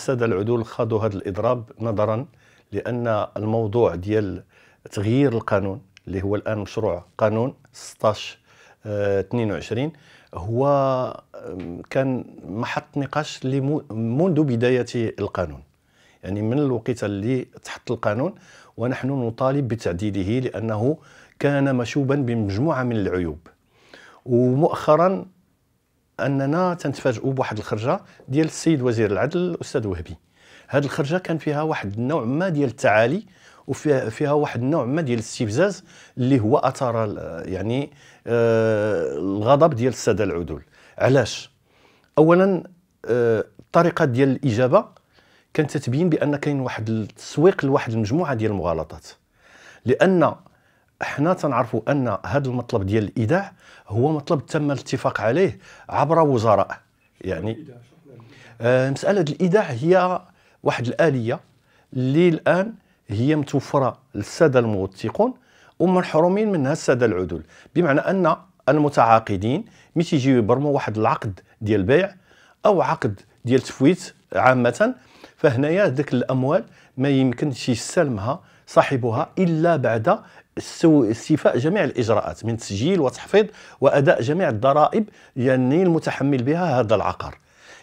الساده العدول خاضوا هذا الاضراب نظرا لان الموضوع ديال تغيير القانون اللي هو الان مشروع قانون 16 22 آه، هو كان محط نقاش منذ بدايه القانون يعني من الوقت اللي تحط القانون ونحن نطالب بتعديله لانه كان مشوبا بمجموعه من العيوب ومؤخرا اننا تنتفاجئوا بواحد الخرجه ديال السيد وزير العدل الاستاذ وهبي هذه الخرجه كان فيها واحد النوع ما ديال التعالي وفيها فيها واحد النوع ما ديال الاستفزاز اللي هو اثار يعني آه الغضب ديال الساده العدول علاش اولا آه الطريقه ديال الاجابه كانت تبين بان كاين واحد التسويق لواحد المجموعه ديال المغالطات لان حنا تنعرفوا ان هذا المطلب ديال الايداع هو مطلب تم الاتفاق عليه عبر وزراء يعني آه، مساله الايداع هي واحد الاليه اللي الان هي متوفره للساده الموثقون ومحرومين منها الساده العدول بمعنى ان المتعاقدين ملي تيجيو يبرموا واحد العقد ديال بيع او عقد ديال تفويت عامه فهنايا ذاك الاموال ما يمكنش يستلمها صاحبها إلا بعد استيفاء جميع الإجراءات من تسجيل وتحفيظ وأداء جميع الضرائب يعني المتحمل بها هذا العقار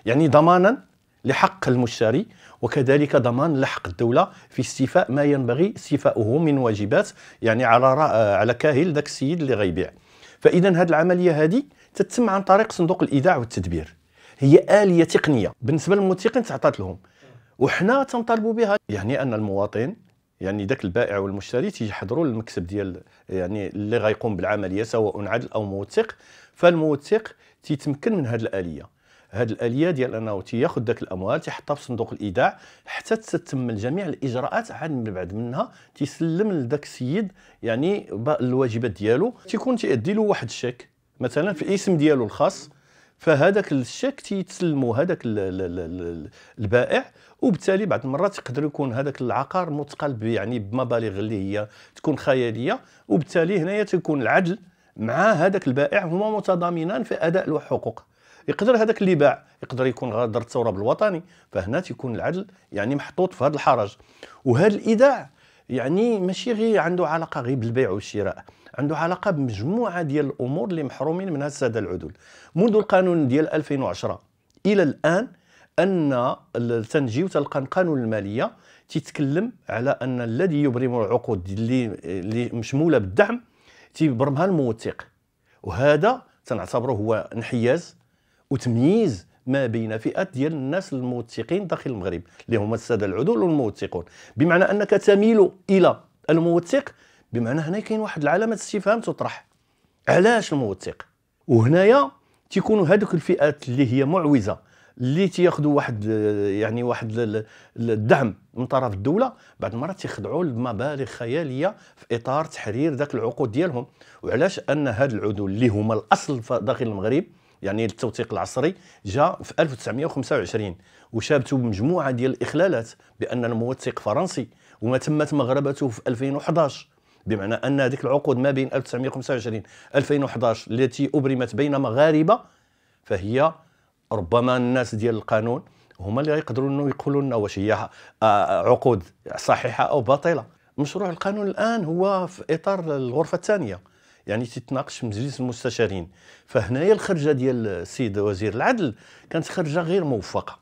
يعني ضمانا لحق المشتري وكذلك ضمان لحق الدوله في استيفاء ما ينبغي استيفاؤه من واجبات يعني على على كاهل ذاك السيد اللي غيبيع فاذا هذه العمليه هذه تتم عن طريق صندوق الايداع والتدبير هي اليه تقنيه بالنسبه للمتقن تعطات لهم وحنا تنطالبوا بها يعني ان المواطن يعني ذاك البائع والمشتري تيجي يحضروا ديال يعني اللي غيقوم بالعمليه سواء عدل او موثق فالموثق تيتمكن من هذه الاليه هذه الاليه ديال انه تياخذ ذاك الاموال تيحطها في صندوق الايداع حتى تتم جميع الاجراءات عاد من بعد منها تيسلم لذاك السيد يعني الواجبات ديالو تيكون تيأدي له واحد الشيك مثلا في الاسم ديالو الخاص فهذاك الشيك تيتسلمو هذاك البائع وبالتالي بعض المرات يقدر يكون هذاك العقار متقل يعني بمبالغ اللي هي تكون خياليه وبالتالي هنايا تكون العدل مع هذاك البائع هما متضامنان في اداء الحقوق يقدر هذاك اللي باع يقدر يكون غادر الثوره بالوطني فهنا تيكون العدل يعني محطوط في هذا الحرج وهذا الايداع يعني ماشي غير عنده علاقه غير بالبيع والشراء عنده علاقه بمجموعه ديال الامور اللي محرومين منها الساده العدول منذ القانون ديال 2010 الى الان ان تنجي تلقى القانون الماليه تيتكلم على ان الذي يبرم العقود اللي اللي مشموله بالدعم تيبرمها الموثق وهذا تنعتبره هو انحياز وتمييز ما بين فئات ديال الناس الموثقين داخل المغرب اللي هما الساده العدول والموثقون بمعنى انك تميل الى الموثق بمعنى هنا كاين واحد العلامه استفهام تطرح علاش الموثق وهنايا تيكونوا هذوك الفئات اللي هي معوزه اللي تياخذوا واحد يعني واحد الدعم من طرف الدوله بعض المرات تيخضعوا لمبالغ خياليه في اطار تحرير ذاك العقود ديالهم وعلاش ان هاد العدول اللي هما الاصل داخل المغرب يعني التوثيق العصري جاء في 1925 وشابته بمجموعه ديال الاخلالات بان الموثق فرنسي وما تمت مغربته في 2011 بمعنى ان هذيك العقود ما بين 1925 2011 التي ابرمت بين مغاربه فهي ربما الناس ديال القانون هما اللي غيقدروا انه يقولوا لنا واش هي آه، عقود صحيحه او باطله مشروع القانون الان هو في اطار الغرفه الثانيه يعني تتناقش في مجلس المستشارين فهنايا الخرجه ديال السيد وزير العدل كانت خرجه غير موفقه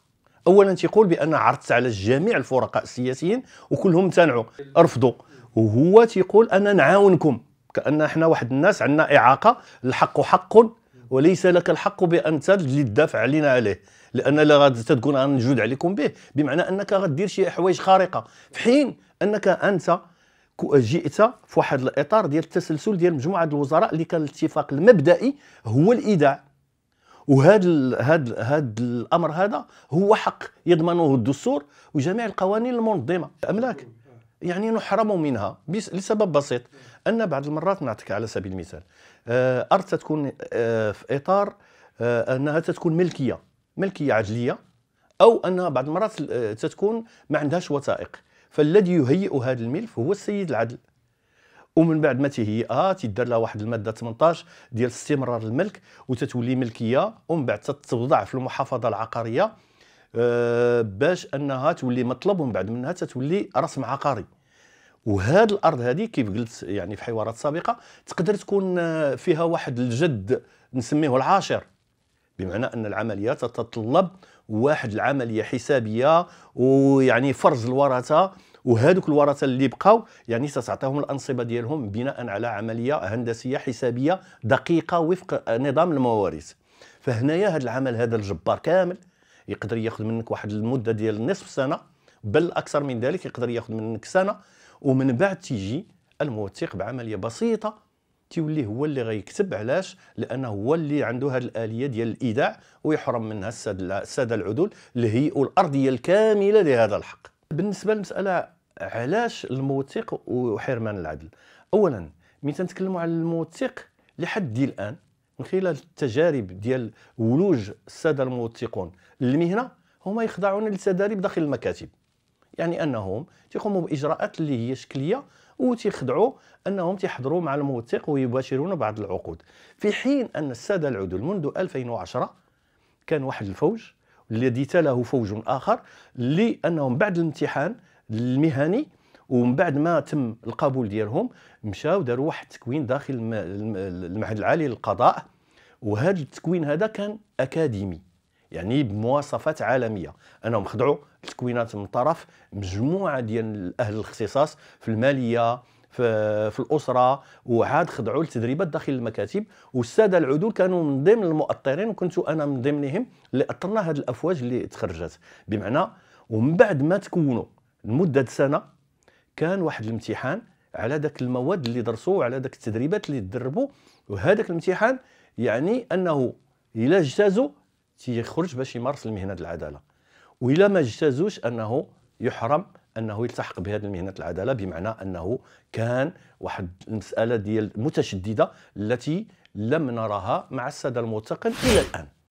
اولا تيقول بان عرضت على جميع الفرقاء السياسيين وكلهم امتنعوا رفضوا وهو تيقول انا نعاونكم كان احنا واحد الناس عندنا اعاقه الحق حق وليس لك الحق بان تجد الدافع علينا عليه لان لا غادي تكون غنجود عليكم به بمعنى انك غدير شي حوايج خارقه في حين انك انت جئت في واحد الاطار ديال التسلسل ديال مجموعه الوزراء اللي كان الاتفاق المبدئي هو الايداع وهذا هذا هذا الامر هذا هو حق يضمنه الدستور وجميع القوانين المنظمه املاك يعني نحرم منها لسبب بسيط ان بعض المرات نعطيك على سبيل المثال آه، ارض تكون آه، في اطار آه، انها تتكون ملكيه ملكيه عجليه او انها بعض المرات تتكون ما عندهاش وثائق فالذي يهيئ هذا الملف هو السيد العدل ومن بعد ما تهيئها تدار لها واحد الماده 18 ديال استمرار الملك وتتولي ملكيه ومن بعد تتوضع في المحافظه العقاريه آه، باش انها تولي مطلب ومن بعد منها تتولي رسم عقاري وهاد الارض هذه كيف قلت يعني في حوارات سابقه تقدر تكون آه، فيها واحد الجد نسميه العاشر بمعنى ان العمليه تتطلب واحد العمليه حسابيه ويعني فرز الورثه وهذوك الورثه اللي بقاو يعني ستعطيهم الانصبه ديالهم بناء على عمليه هندسيه حسابيه دقيقه وفق نظام المواريث فهنايا هذا العمل هذا الجبار كامل يقدر ياخذ منك واحد المده ديال نصف سنه بل اكثر من ذلك يقدر ياخذ منك سنه ومن بعد تيجي الموثق بعمليه بسيطه تيولي هو اللي غيكتب علاش لانه هو اللي عنده هذه الاليه ديال الايداع ويحرم منها الساده العدول هي الارضيه الكامله لهذا الحق بالنسبه للمساله علاش الموثق وحرمان العدل اولا ملي تنتكلموا على الموثق لحد الان من خلال التجارب ديال ولوج الساده الموثقون للمهنه هما يخضعون للتدريب داخل المكاتب يعني انهم تيقوموا باجراءات اللي هي شكليه وتيخدعوا انهم تيحضروا مع الموثق ويباشرون بعض العقود في حين ان الساده العدول منذ 2010 كان واحد الفوج الذي تلاه فوج اخر لانهم بعد الامتحان المهني ومن بعد ما تم القبول ديالهم مشاو داروا واحد التكوين داخل المعهد العالي للقضاء وهذا التكوين هذا كان اكاديمي يعني بمواصفات عالميه انهم خضعوا التكوينات من طرف مجموعه ديال اهل الاختصاص في الماليه في, في الاسره وعاد خضعوا لتدريبات داخل المكاتب والساده العدول كانوا من ضمن المؤطرين وكنت انا من ضمنهم اللي اطرنا هذه الافواج اللي تخرجت بمعنى ومن بعد ما تكونوا لمده سنه كان واحد الامتحان على ذاك المواد اللي درسوا وعلى ذاك التدريبات اللي تدربوا وهذاك الامتحان يعني انه الا اجتازوا تيخرج باش يمارس المهنه العداله والا ما اجتازوش انه يحرم انه يلتحق بهذه المهنه العداله بمعنى انه كان واحد المساله ديال متشدده التي لم نراها مع الساده المتقن الى الان